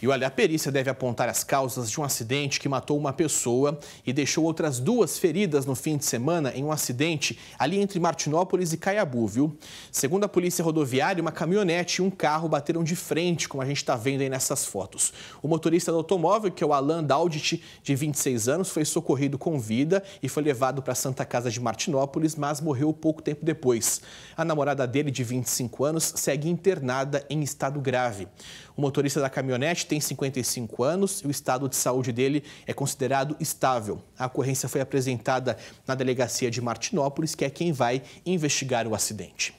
E olha, a perícia deve apontar as causas de um acidente que matou uma pessoa e deixou outras duas feridas no fim de semana em um acidente ali entre Martinópolis e Caiabu, viu? Segundo a polícia rodoviária, uma caminhonete e um carro bateram de frente, como a gente está vendo aí nessas fotos. O motorista do automóvel, que é o Alan Daudit, de 26 anos, foi socorrido com vida e foi levado para a Santa Casa de Martinópolis, mas morreu pouco tempo depois. A namorada dele, de 25 anos, segue internada em estado grave. O motorista da caminhonete tem 55 anos e o estado de saúde dele é considerado estável. A ocorrência foi apresentada na delegacia de Martinópolis, que é quem vai investigar o acidente.